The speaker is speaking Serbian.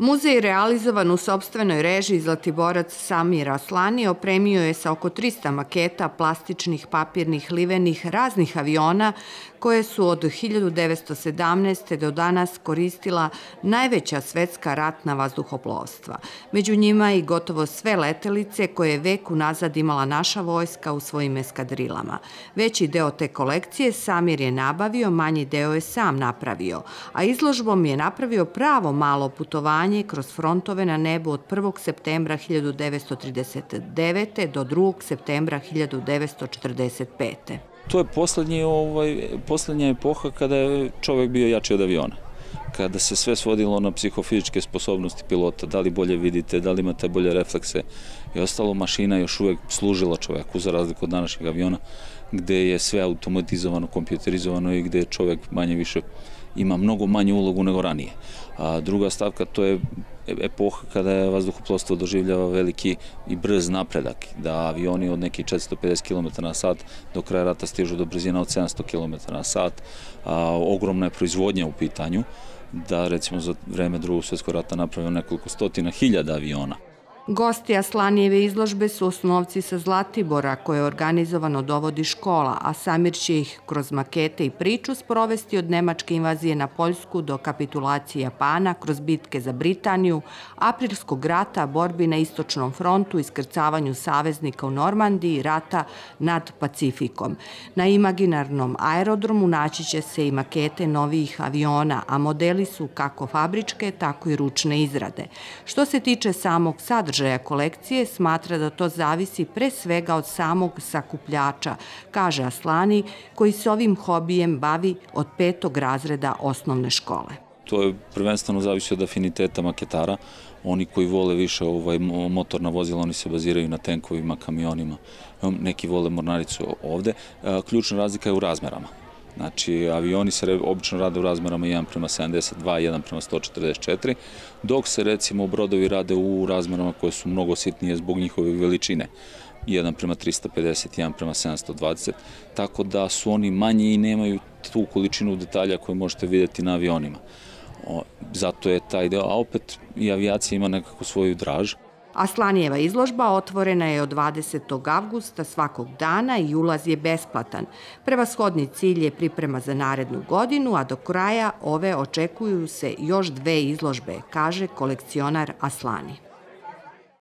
Muzej realizovan u sobstvenoj reži Zlatiborac Samir Aslani opremio je sa oko 300 maketa plastičnih, papirnih, livenih, raznih aviona koje su od 1917. do danas koristila najveća svetska ratna vazduhoplovstva. Među njima i gotovo sve letelice koje je vek unazad imala naša vojska u svojim eskadrilama. Veći deo te kolekcije Samir je nabavio, manji deo je sam napravio, a izložbom je napravio pravo malo putovanje kampanje kroz frontove na nebu od 1. septembra 1939. do 2. septembra 1945. To je poslednji, ovaj, poslednja epoha kada je čovek bio jači od aviona kada se sve svodilo na psihofizičke sposobnosti pilota, da li bolje vidite, da li imate bolje reflekse i ostalo, mašina još uvek služila čoveku za razliku od današnjeg aviona, gde je sve automatizovano, kompjuterizovano i gde je čovek manje više ima mnogo manju ulogu nego ranije. A druga stavka to je epoha kada je vazduhoplostvo doživljava veliki i brz napredak, da avioni od nekih 450 km na sat do kraja rata stižu do brzina od 700 km na sat, a, ogromna je proizvodnja u pitanju, da recimo za vreme drugog svjetskog rata napravio nekoliko stotina hiljada aviona. Gosti Aslanijeve izložbe su osnovci sa Zlatibora koje organizovano dovodi škola, a Samir će ih kroz makete i priču sprovesti od nemačke invazije na Poljsku do kapitulacije Japana, kroz bitke za Britaniju, aprilskog rata, borbi na istočnom frontu, iskrcavanju saveznika u Normandiji, rata nad Pacifikom. Na imaginarnom aerodromu naći će se i makete novih aviona, a modeli su kako fabričke, tako i ručne izrade. Što se tiče samog sadržaja, sadržaja kolekcije smatra da to zavisi pre svega od samog sakupljača, kaže Aslani, koji se ovim hobijem bavi od petog razreda osnovne škole. To je prvenstveno zavisi od afiniteta maketara. Oni koji vole više ovaj motorna vozila, oni se baziraju na tenkovima, kamionima. Neki vole mornaricu ovde. E, ključna razlika je u razmerama Znači, avioni se obično rade u razmerama 1 prema 72, 1 prema 144, dok se recimo brodovi rade u razmerama koje su mnogo sitnije zbog njihove veličine. 1 prema 350, 1 prema 720, tako da su oni manji i nemaju tu količinu detalja koje možete vidjeti na avionima. Zato je taj deo, a opet i avijacija ima nekako svoju draž. Aslanijeva izložba otvorena je od 20. avgusta svakog dana i ulaz je besplatan. Prevashodni cilj je priprema za narednu godinu, a do kraja ove očekuju se još dve izložbe, kaže kolekcionar Aslani.